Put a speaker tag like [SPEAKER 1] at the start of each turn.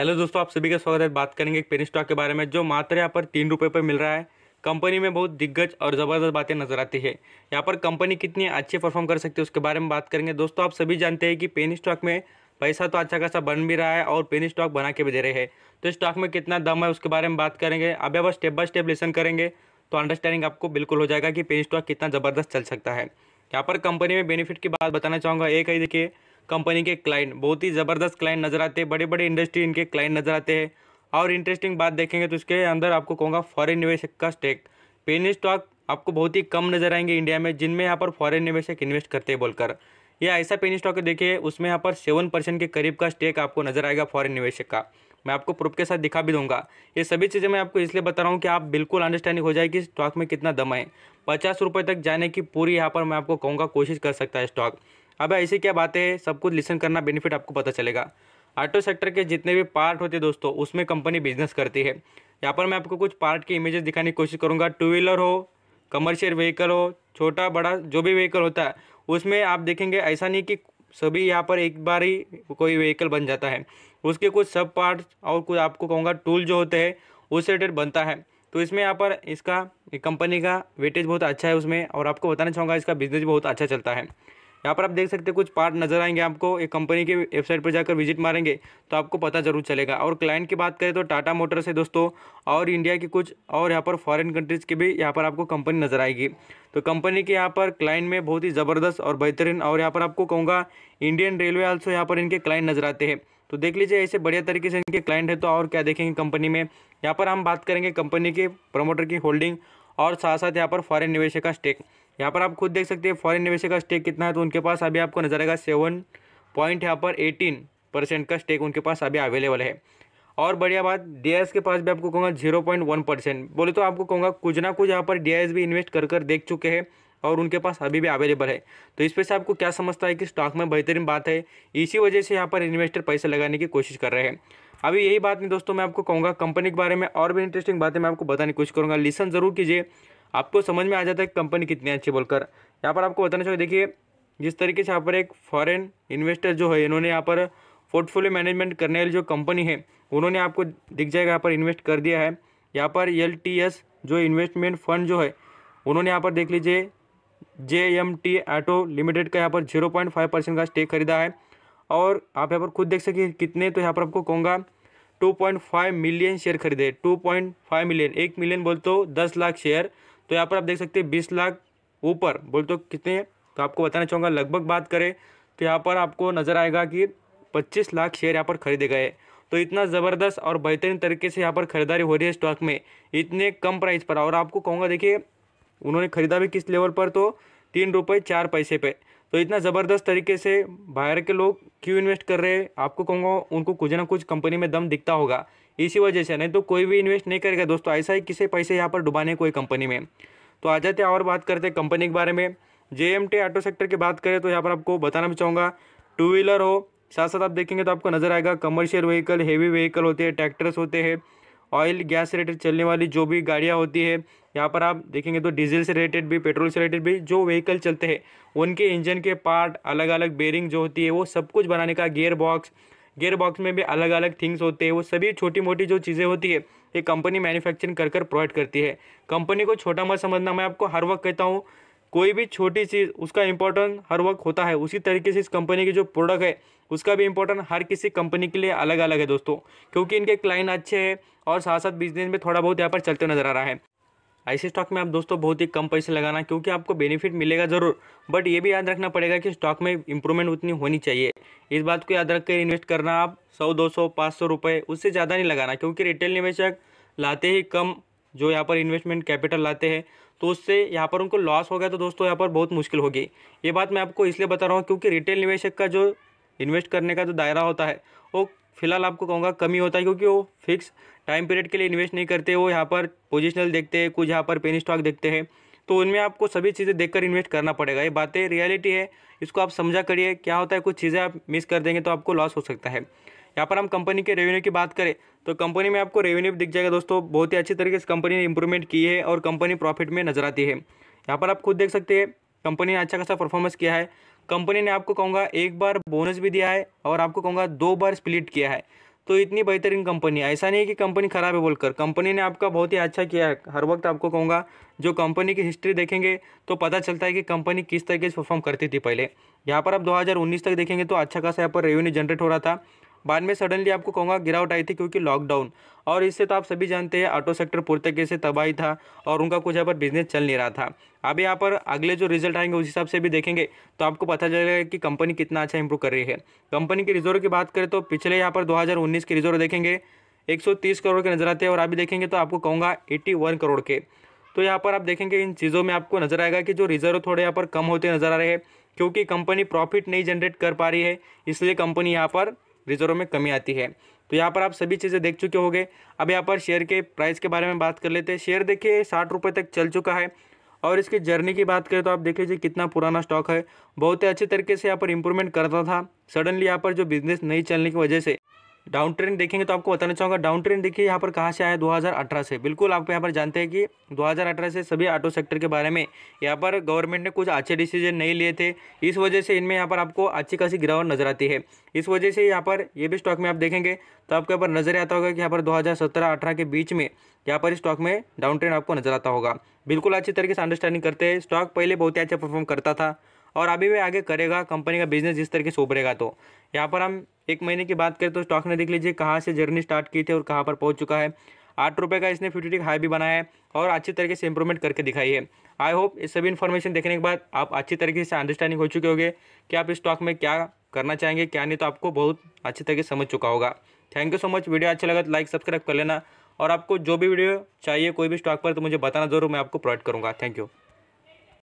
[SPEAKER 1] hello दोस्तों आप सभी का स्वागत है बात करेंगे एक पेन स्टॉक के बारे में जो मात्र यहाँ पर तीन रुपये पर मिल रहा है कंपनी में बहुत दिग्गज और ज़बरदस्त बातें नजर आती है यहाँ पर कंपनी कितनी अच्छी परफॉर्म कर सकती है उसके बारे में बात करेंगे दोस्तों आप सभी जानते हैं कि पेन स्टॉक में पैसा तो अच्छा खासा बन भी रहा है और पेन स्टॉक बना के भी दे रहे हैं तो स्टॉक में कितना दम है उसके बारे में बात करेंगे अब आप स्टेप बाय स्टेप लेसन करेंगे तो अंडरस्टैंडिंग आपको बिल्कुल हो जाएगा कि पेन स्टॉक कितना ज़बरदस्त चल सकता है यहाँ पर कंपनी में बेनिफिट की बात बताना चाहूँगा एक है देखिए कंपनी के क्लाइंट बहुत ही ज़बरदस्त क्लाइंट नज़र आते हैं बड़े बड़े इंडस्ट्री इनके क्लाइंट नज़र आते हैं और इंटरेस्टिंग बात देखेंगे तो इसके अंदर आपको कहूँगा फॉरेन निवेशक का स्टेक पेनी स्टॉक आपको बहुत ही कम नज़र आएंगे इंडिया में जिनमें यहाँ पर फॉरेन निवेशक इन्वेस्ट करते हैं बोलकर या ऐसा पेनी स्टॉक देखिए उसमें यहाँ पर सेवन परसेंट के करीब का स्टेक आपको नज़र आएगा फॉरन निवेशक का मैं आपको प्रूफ के साथ दिखा भी दूंगा ये सभी चीज़ें मैं आपको इसलिए बता रहा हूँ कि आप बिल्कुल अंडरस्टैंडिंग हो जाए कि स्टॉक में कितना दम है पचास रुपये तक जाने की पूरी यहाँ पर मैं आपको कहूँगा कोशिश कर सकता है स्टॉक अब ऐसी क्या बातें हैं सब कुछ लिसन करना बेनिफिट आपको पता चलेगा ऑटो सेक्टर के जितने भी पार्ट होते हैं दोस्तों उसमें कंपनी बिजनेस करती है यहाँ पर मैं आपको कुछ पार्ट के इमेजेस दिखाने की कोशिश करूँगा टू व्हीलर हो कमर्शियल व्हीकल हो छोटा बड़ा जो भी व्हीकल होता है उसमें आप देखेंगे ऐसा नहीं कि सभी यहाँ पर एक बार ही कोई व्हीकल बन जाता है उसके कुछ सब पार्ट और कुछ आपको कहूँगा टूल जो होते हैं उस रिलेटेड बनता है तो इसमें यहाँ पर इसका कंपनी का वेटेज बहुत अच्छा है उसमें और आपको बताना चाहूँगा इसका बिजनेस बहुत अच्छा चलता है यहाँ पर आप देख सकते हैं कुछ पार्ट नजर आएंगे आपको एक कंपनी के वेबसाइट पर जाकर विजिट मारेंगे तो आपको पता जरूर चलेगा और क्लाइंट की बात करें तो टाटा मोटर्स है दोस्तों और इंडिया की कुछ और यहाँ पर फॉरेन कंट्रीज़ की भी यहाँ पर आपको कंपनी नज़र आएगी तो कंपनी के यहाँ पर क्लाइंट में बहुत ही ज़बरदस्त और बेहतरीन और यहाँ पर आपको कहूँगा इंडियन रेलवे आल्सो यहाँ पर इनके क्लाइंट नज़र आते हैं तो देख लीजिए ऐसे बढ़िया तरीके से इनके क्लाइंट है तो और क्या देखेंगे कंपनी में यहाँ पर हम बात करेंगे कंपनी के प्रमोटर की होल्डिंग और साथ साथ यहाँ पर फॉरेन निवेशक का स्टेक यहाँ पर आप खुद देख सकते हैं फॉरेन निवेशक का स्टेक कितना है तो उनके पास अभी आपको नजर आएगा सेवन पॉइंट यहाँ पर एटीन परसेंट का स्टेक उनके पास अभी अवेलेबल है और बढ़िया बात डी के पास भी आपको कहूँगा जीरो पॉइंट वन परसेंट बोले तो आपको कहूँगा कुछ ना कुछ यहाँ पर डी भी इन्वेस्ट कर कर देख चुके हैं और उनके पास अभी भी अवेलेबल है तो इस पे से आपको क्या समझता है कि स्टॉक में बेहतरीन बात है इसी वजह से यहाँ पर इन्वेस्टर पैसे लगाने की कोशिश कर रहे हैं अभी यही बात नहीं दोस्तों मैं आपको कहूँगा कंपनी के बारे में और भी इंटरेस्टिंग बातें मैं आपको बताने की कोशिश करूँगा लिसन जरूर कीजिए आपको समझ में आ जाता है कंपनी कितनी अच्छी बोलकर यहाँ पर आपको बताना चाहिए देखिए जिस तरीके से यहाँ पर एक फॉरेन इन्वेस्टर जो है इन्होंने यहाँ पर पोर्टफोलियो मैनेजमेंट करने वाली जो कंपनी है उन्होंने आपको दिख जाएगा यहाँ पर इन्वेस्ट कर दिया है यहाँ पर एल जो इन्वेस्टमेंट फंड जो है उन्होंने यहाँ पर देख लीजिए J M T auto limited का यहाँ पर जीरो पॉइंट फाइव परसेंट का स्टेक खरीदा है और आप यहाँ पर खुद देख सकिए कितने तो यहाँ पर आपको कहूँगा two point five million share खरीदे टू पॉइंट फाइव मिलियन एक मिलियन बोल तो दस लाख शेयर तो यहाँ पर आप देख सकते हैं बीस लाख ऊपर बोल तो कितने हैं तो आपको बताना चाहूँगा लगभग बात करें तो यहाँ पर आपको नज़र आएगा कि पच्चीस लाख शेयर यहाँ पर खरीदे गए तो इतना ज़बरदस्त और बेहतरीन तरीके से यहाँ पर खरीदारी हो रही है स्टॉक में इतने कम प्राइस पर और आपको कहूँगा देखिए उन्होंने ख़रीदा भी किस लेवल पर तो तीन रुपये चार पैसे पे तो इतना ज़बरदस्त तरीके से बाहर के लोग क्यों इन्वेस्ट कर रहे हैं आपको कहूँगा उनको कुछ ना कुछ कंपनी में दम दिखता होगा इसी वजह से नहीं तो कोई भी इन्वेस्ट नहीं करेगा दोस्तों ऐसा ही किसे पैसे यहाँ पर डुबाने कोई कंपनी में तो आ जाते और बात करते हैं कंपनी के बारे में जे ऑटो सेक्टर की बात करें तो यहाँ पर आपको बताना भी चाहूँगा टू व्हीलर हो साथ साथ आप देखेंगे तो आपको नज़र आएगा कमर्शियल व्हीकल हेवी व्हीकल होते हैं ट्रैक्टर्स होते हैं ऑयल गैस रेटेड चलने वाली जो भी गाड़ियाँ होती है यहाँ पर आप देखेंगे तो डीजल से रिलेटेड भी पेट्रोल से रिलेटेड भी जो व्हीकल चलते हैं उनके इंजन के पार्ट अलग अलग बेरिंग जो होती है वो सब कुछ बनाने का गेयर बॉक्स गेयर बॉक्स में भी अलग अलग थिंग्स होते हैं वो सभी छोटी मोटी जो चीज़ें होती है ये कंपनी मैन्युफैक्चरिंग कर कर प्रोवाइड करती है कंपनी को छोटा मत समझना मैं आपको हर वक्त कहता हूँ कोई भी छोटी चीज़ उसका इंपॉर्टेंट हर वक्त होता है उसी तरीके से इस कंपनी के जो प्रोडक्ट है उसका भी इंपॉर्टेंट हर किसी कंपनी के लिए अलग अलग है दोस्तों क्योंकि इनके क्लाइंट अच्छे हैं और साथ साथ बिजनेस में थोड़ा बहुत यहाँ पर चलते नजर आ रहा है ऐसे स्टॉक में आप दोस्तों बहुत ही कम पैसे लगाना क्योंकि आपको बेनिफिट मिलेगा ज़रूर बट ये भी याद रखना पड़ेगा कि स्टॉक में इंप्रूवमेंट उतनी होनी चाहिए इस बात को याद रख कर इन्वेस्ट करना आप सौ दो सौ पाँच सौ रुपये उससे ज़्यादा नहीं लगाना क्योंकि रिटेल निवेशक लाते ही कम जो यहाँ पर इन्वेस्टमेंट कैपिटल लाते हैं तो उससे यहाँ पर उनको लॉस हो गया तो दोस्तों यहाँ पर बहुत मुश्किल होगी ये बात मैं आपको इसलिए बता रहा हूँ क्योंकि रिटेल निवेशक का जो इन्वेस्ट करने का जो दायरा होता है वो फिलहाल आपको कहूँगा कमी होता है क्योंकि वो फिक्स टाइम पीरियड के लिए इन्वेस्ट नहीं करते वो यहाँ पर पोजिशनल देखते हैं कुछ यहाँ पर पेन स्टॉक देखते हैं तो उनमें आपको सभी चीज़ें देख इन्वेस्ट करना पड़ेगा ये बातें रियलिटी है इसको आप समझा करिए क्या होता है कुछ चीज़ें आप मिस कर देंगे तो आपको लॉस हो सकता है यहाँ पर हम कंपनी के रेवेन्यू की बात करें तो कंपनी में आपको रेवेन्यू दिख जाएगा दोस्तों बहुत ही अच्छी तरीके से कंपनी ने इंप्रूवमेंट की है और कंपनी प्रॉफिट में नजर आती है यहाँ पर आप खुद देख सकते हैं कंपनी ने अच्छा खासा परफॉर्मेंस किया है कंपनी ने आपको कहूँगा एक बार बोनस भी दिया है और आपको कहूँगा दो बार स्प्लिट किया है तो इतनी बेहतरीन कंपनी है ऐसा नहीं है कि कंपनी ख़राब है बोलकर कंपनी ने आपका बहुत ही अच्छा किया है हर वक्त आपको कहूँगा जो कंपनी की हिस्ट्री देखेंगे तो पता चलता है कि कंपनी किस तरीके से परफॉर्म करती थी पहले यहाँ पर आप 2019 तक देखेंगे तो अच्छा खासा यहाँ पर रेवेन्यू जनरेट हो रहा था बाद में सडनली आपको कहूँगा गिरावट आई थी क्योंकि लॉकडाउन और इससे तो आप सभी जानते हैं ऑटो सेक्टर पूरी तरीके से तबाही था और उनका कुछ यहाँ पर बिजनेस चल नहीं रहा था अब यहाँ पर अगले जो रिजल्ट आएंगे उस हिसाब से भी देखेंगे तो आपको पता चलेगा कि कंपनी कितना अच्छा इंप्रूव कर रही है कंपनी के रिजर्व की बात करें तो पिछले यहाँ पर दो के रिजर्व देखेंगे एक करोड़ के नजर आते हैं और अभी देखेंगे तो आपको कहूँगा एट्टी करोड़ के तो यहाँ पर आप देखेंगे इन चीज़ों में आपको नजर आएगा कि जो रिजर्व थोड़े यहाँ पर कम होते नजर आ रहे हैं क्योंकि कंपनी प्रॉफिट नहीं जनरेट कर पा रही है इसलिए कंपनी यहाँ पर रिजर्व में कमी आती है तो यहाँ पर आप सभी चीज़ें देख चुके होंगे अब यहाँ पर शेयर के प्राइस के बारे में बात कर लेते हैं शेयर देखिए साठ रुपये तक चल चुका है और इसके जर्नी की बात करें तो आप देख लीजिए कितना पुराना स्टॉक है बहुत ही अच्छे तरीके से यहाँ पर इंप्रूवमेंट करता था सडनली यहाँ पर जो बिजनेस नहीं चलने की वजह से डाउन ट्रेंड देखेंगे तो आपको बताना चाहूँगा डाउन ट्रेंड देखिए यहाँ पर कहाँ से आया 2018 से बिल्कुल आप यहाँ पर जानते हैं कि 2018 से सभी ऑटो सेक्टर के बारे में यहाँ पर गवर्नमेंट ने कुछ अच्छे डिसीजन नहीं लिए थे इस वजह से इनमें यहाँ पर आपको अच्छी खासी गिरावट नजर आती है इस वजह से यहाँ पर ये भी स्टॉक में आप देखेंगे तो आपको यहाँ पर नजर आता होगा कि यहाँ पर दो हज़ार के बीच में यहाँ पर स्टॉक में डाउन ट्रेंड आपको नजर आता होगा बिल्कुल अच्छी तरीके से अंडरस्टैंडिंग करते हैं स्टॉक पहले बहुत ही अच्छा परफॉर्म करता था और अभी भी आगे करेगा कंपनी का बिजनेस जिस तरीके से उभरेगा तो यहाँ पर हम एक महीने की बात करें तो स्टॉक ने देख लीजिए कहाँ से जर्नी स्टार्ट की थी और कहाँ पर पहुँच चुका है आठ रुपये का इसने फ्यूटिक हाई भी बनाया है और अच्छी तरीके से इंप्रूवमेंट करके दिखाई है आई होप ये सभी इन्फॉर्मेशन देखने के बाद आप अच्छी तरीके से अंडरस्टैंडिंग हो चुके होंगे कि आप इस स्टॉक में क्या करना चाहेंगे क्या नहीं तो आपको बहुत अच्छी तरीके से समझ चुका होगा thank you so much video अच्छा लगा तो लाइक सब्सक्राइब कर लेना और आपको जो भी वीडियो चाहिए कोई भी स्टॉक पर तो मुझे बताना जरूर मैं आपको प्रोवाइड करूँगा थैंक यू